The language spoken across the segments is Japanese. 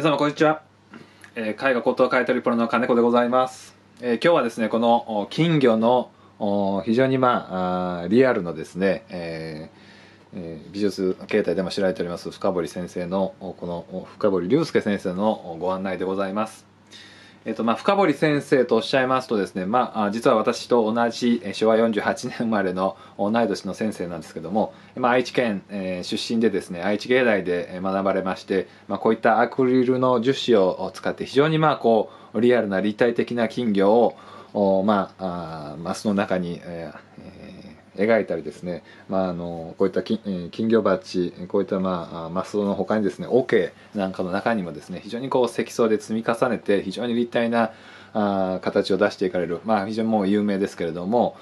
皆様こんにちは、えー、絵画高等買い取プロの金子でございます、えー、今日はですねこの金魚の非常にまあリアルのですね、えー、えー、美術形態でも知られております深堀先生のこの深堀龍介先生のご案内でございますえっとまあ、深堀先生とおっしゃいますとですね、まあ、実は私と同じ昭和48年生まれの同い年の先生なんですけども、まあ、愛知県、えー、出身でですね愛知芸大で学ばれまして、まあ、こういったアクリルの樹脂を使って非常にまあこうリアルな立体的な金魚をまあ、マスの中に、えー、描いたりですね、まあ、あのこういった金金魚鉢こういった、まあ、マスオのほかにですね桶なんかの中にもですね非常にこう積層で積み重ねて非常に立体なあ形を出していかれる、まあ、非常にもう有名ですけれども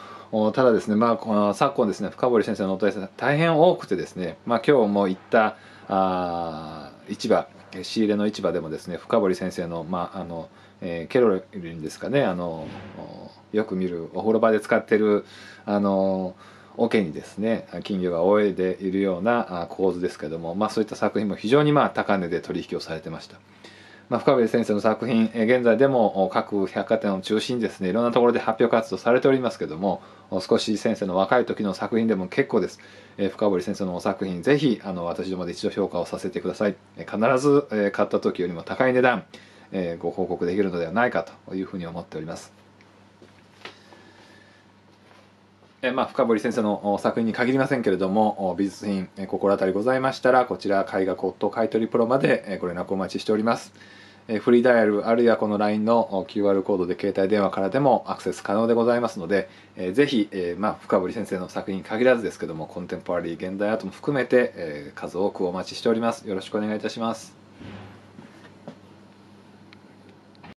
ただですね、まあ、昨今ですね深堀先生のお問い合わせ大変多くてですね、まあ、今日も行ったあ市場仕入れの市場でもですね深堀先生の,、まああのえケロリンですかねあのよく見るお風呂場で使ってるあの桶にですね金魚が泳いでいるような構図ですけども、まあ、そういった作品も非常にまあ高値で取引をされてました。まあ、深部先生の作品現在でも各百貨店を中心にですねいろんなところで発表活動されておりますけども少し先生の若い時の作品でも結構です、え深堀先生のお作品ぜひあの私どもで一度評価をさせてください必ず、え買った時よりも高い値段、えご報告できるのではないかというふうに思っておりますえまあ、深堀先生の作品に限りませんけれども美術品心当たりございましたらこちら絵画骨董買取プロまでご連絡お待ちしておりますフリーダイヤルあるいはこの LINE の QR コードで携帯電話からでもアクセス可能でございますのでぜひ、まあ、深堀先生の作品に限らずですけどもコンテンポラリー現代アートも含めて数多くお待ちしておりますよろしくお願いいたします